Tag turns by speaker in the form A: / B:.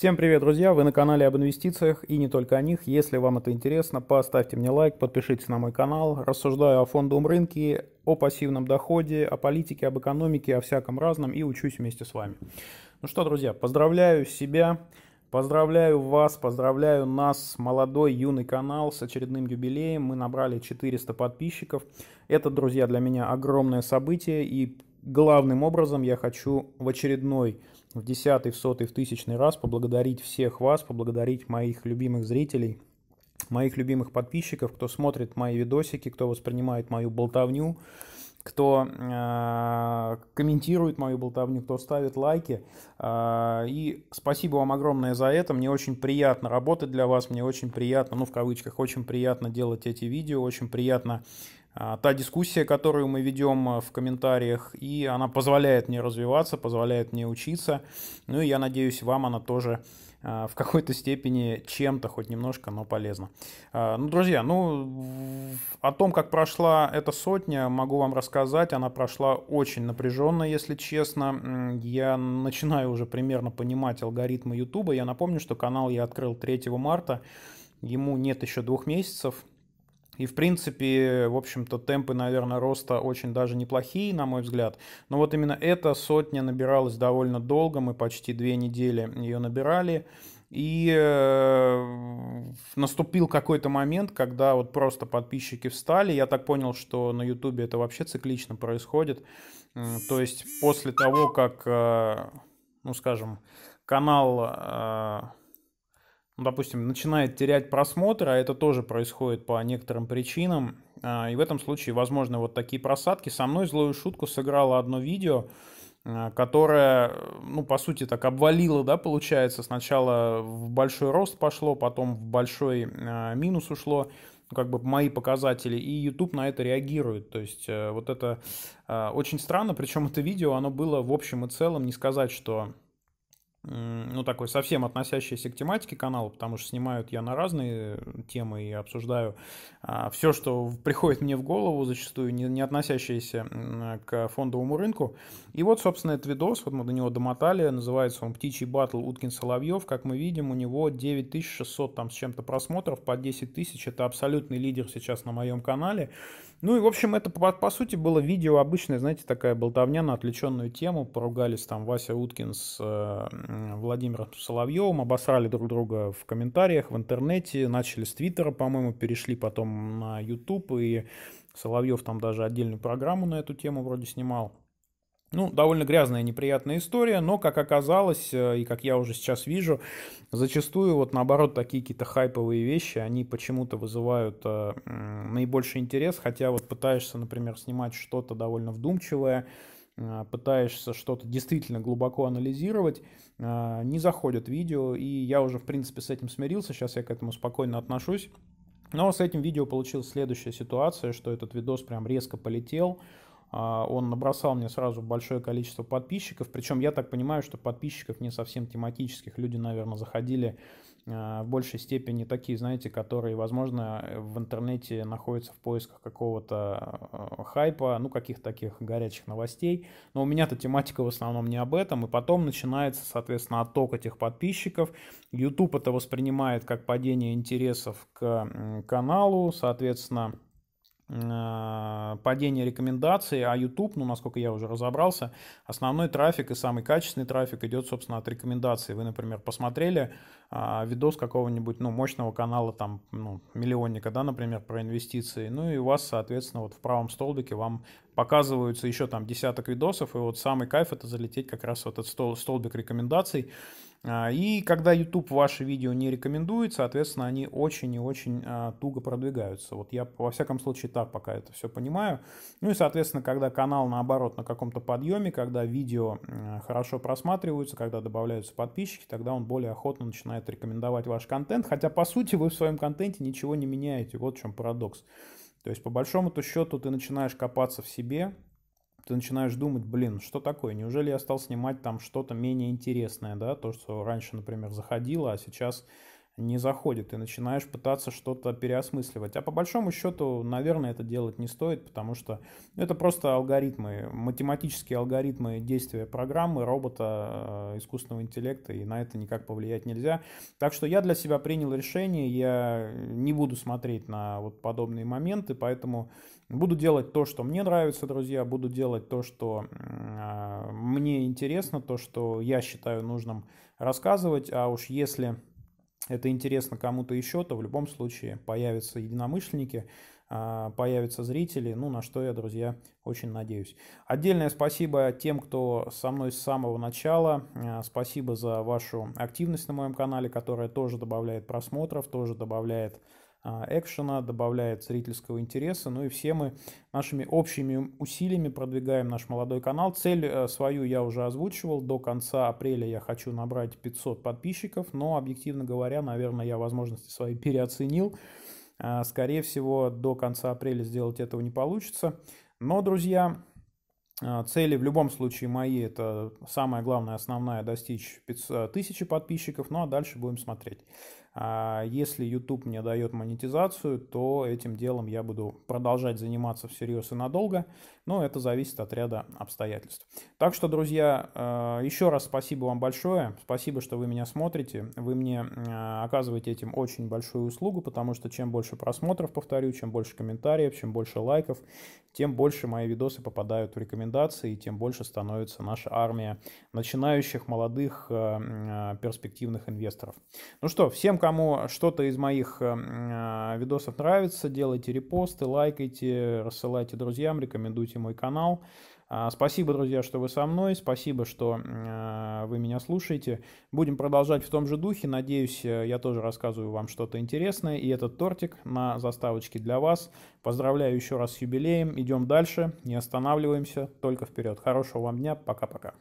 A: Всем привет, друзья! Вы на канале об инвестициях и не только о них. Если вам это интересно, поставьте мне лайк, подпишитесь на мой канал. Рассуждаю о фондовом рынке, о пассивном доходе, о политике, об экономике, о всяком разном и учусь вместе с вами. Ну что, друзья, поздравляю себя, поздравляю вас, поздравляю нас, молодой юный канал с очередным юбилеем. Мы набрали 400 подписчиков. Это, друзья, для меня огромное событие и главным образом я хочу в очередной, в десятый, в сотый, в тысячный раз поблагодарить всех вас, поблагодарить моих любимых зрителей, моих любимых подписчиков, кто смотрит мои видосики, кто воспринимает мою болтовню, кто э, комментирует мою болтовню, кто ставит лайки. Э, и спасибо вам огромное за это. Мне очень приятно работать для вас, мне очень приятно, ну в кавычках, очень приятно делать эти видео, очень приятно а, та дискуссия, которую мы ведем э, в комментариях, и она позволяет мне развиваться, позволяет мне учиться. Ну и я надеюсь, вам она тоже а, в какой-то степени чем-то, хоть немножко, но полезно. А, ну, друзья, ну, о том, как прошла эта сотня, могу вам рассказать. Она прошла очень напряженно, если честно. Я начинаю уже примерно понимать алгоритмы YouTube. Я напомню, что канал я открыл 3 марта. Ему нет еще двух месяцев. И, в принципе, в общем-то, темпы, наверное, роста очень даже неплохие, на мой взгляд. Но вот именно эта сотня набиралась довольно долго, мы почти две недели ее набирали. И э, наступил какой-то момент, когда вот просто подписчики встали. Я так понял, что на Ютубе это вообще циклично происходит. То есть после того, как, э, ну скажем, канал... Э, ну, допустим, начинает терять просмотры, а это тоже происходит по некоторым причинам. А, и в этом случае возможно, вот такие просадки. Со мной злую шутку сыграло одно видео, а, которое, ну, по сути, так обвалило, да, получается. Сначала в большой рост пошло, потом в большой а, минус ушло ну, как бы мои показатели, и YouTube на это реагирует. То есть э, вот это очень странно, причем это видео, оно было в общем и целом, не сказать, что ну, такой совсем относящийся к тематике канала, потому что снимают я на разные э, темы и обсуждаю а, все, что приходит мне в голову, зачастую не, не относящееся к фондовому рынку. И вот, собственно, этот видос, вот мы до него домотали, называется он «Птичий батл Уткин Соловьев». Как мы видим, у него 9600 там с чем-то просмотров, по 10 тысяч. Это абсолютный лидер сейчас на моем канале. Ну и, в общем, это, по, по сути, было видео обычное, знаете, такая болтовня на отвлеченную тему. Поругались там Вася Уткин с э, Э, Владимиром Соловьевым, обосрали друг друга в комментариях, в интернете, начали с Твиттера, по-моему, перешли потом на YouTube, и Соловьев там даже отдельную программу на эту тему вроде снимал. Ну, довольно грязная, неприятная история, но, как оказалось, э, и как я уже сейчас вижу, зачастую вот наоборот такие какие-то хайповые вещи, они почему-то вызывают э, наибольший интерес, хотя вот пытаешься, например, снимать что-то довольно вдумчивое, а, пытаешься что-то действительно глубоко анализировать, а, не заходят видео, и я уже, в принципе, с этим смирился, сейчас я к этому спокойно отношусь. Но с этим видео получилась следующая ситуация, что этот видос прям резко полетел, а, он набросал мне сразу большое количество подписчиков, причем я так понимаю, что подписчиков не совсем тематических, люди, наверное, заходили а, в большей степени такие, знаете, которые, возможно, в интернете находятся в поисках какого-то э, хайпа, ну, каких-то таких горячих новостей. Но у меня-то тематика в основном не об этом. И потом начинается, соответственно, отток этих подписчиков. YouTube это воспринимает как падение интересов к каналу, соответственно, Э, падение рекомендаций, а YouTube, ну, насколько я уже разобрался, основной трафик и самый качественный трафик идет, собственно, от рекомендаций. Вы, например, посмотрели а, видос какого-нибудь, ну, мощного канала, там, ну, миллионника, да, например, про инвестиции, ну, и у вас, соответственно, вот в правом столбике вам показываются еще там десяток видосов, и вот самый кайф это залететь как раз в этот стол, столбик рекомендаций, а, и когда YouTube ваше видео не рекомендует, соответственно, они очень и очень а, туго продвигаются. Вот я, во всяком случае, так пока это все понимаю. Ну и, соответственно, когда канал, наоборот, на каком-то подъеме, когда видео а, хорошо просматриваются, когда добавляются подписчики, тогда он более охотно начинает рекомендовать ваш контент. Хотя, по сути, вы в своем контенте ничего не меняете. Вот в чем парадокс. То есть, по большому -то счету, ты начинаешь копаться в себе, ты начинаешь думать, блин, что такое, неужели я стал снимать там что-то менее интересное, да, то, что раньше, например, заходило, а сейчас не заходит, и начинаешь пытаться что-то переосмысливать. А по большому счету, наверное, это делать не стоит, потому что это просто алгоритмы, математические алгоритмы действия программы, робота, э, искусственного интеллекта, и на это никак повлиять нельзя. Так что я для себя принял решение, я не буду смотреть на вот подобные моменты, поэтому Буду делать то, что мне нравится, друзья, буду делать то, что э, мне интересно, то, что я считаю нужным рассказывать, а уж если это интересно кому-то еще, то в любом случае появятся единомышленники, а, появятся зрители, ну, на что я, друзья, очень надеюсь. Отдельное спасибо тем, кто со мной с самого начала. А, спасибо за вашу активность на моем канале, которая тоже добавляет просмотров, тоже добавляет а, экшена, добавляет зрительского интереса. Ну и все мы нашими общими усилиями продвигаем наш молодой канал. Цель э, свою я уже озвучивал. До конца апреля я хочу набрать 500 подписчиков, но, объективно говоря, наверное, я возможности свои переоценил. А, скорее всего, до конца апреля сделать этого не получится. Но, друзья, а, Цели в любом случае мои, это самое главное основное достичь 1000 подписчиков, ну а дальше будем смотреть. А если YouTube мне дает монетизацию, то этим делом я буду продолжать заниматься всерьез и надолго, но это зависит от ряда обстоятельств. Так что, друзья, э, еще раз спасибо вам большое, спасибо, что вы меня смотрите, вы мне э, оказываете этим очень большую услугу, потому что чем больше просмотров, повторю, чем больше комментариев, чем больше лайков, тем больше мои видосы попадают в рекомендации, и тем больше становится наша армия начинающих, молодых, э, перспективных инвесторов. Ну что, всем кому что-то из моих эм, э, видосов нравится, делайте репосты, лайкайте, рассылайте друзьям, рекомендуйте мой канал. А, спасибо, друзья, что вы со мной. Спасибо, что э, вы меня слушаете. Будем продолжать в том же духе. Надеюсь, э, я тоже рассказываю вам что-то интересное. И этот тортик на заставочке для вас. Поздравляю еще раз с юбилеем. Идем дальше. Не останавливаемся. Только вперед. Хорошего вам дня. Пока-пока.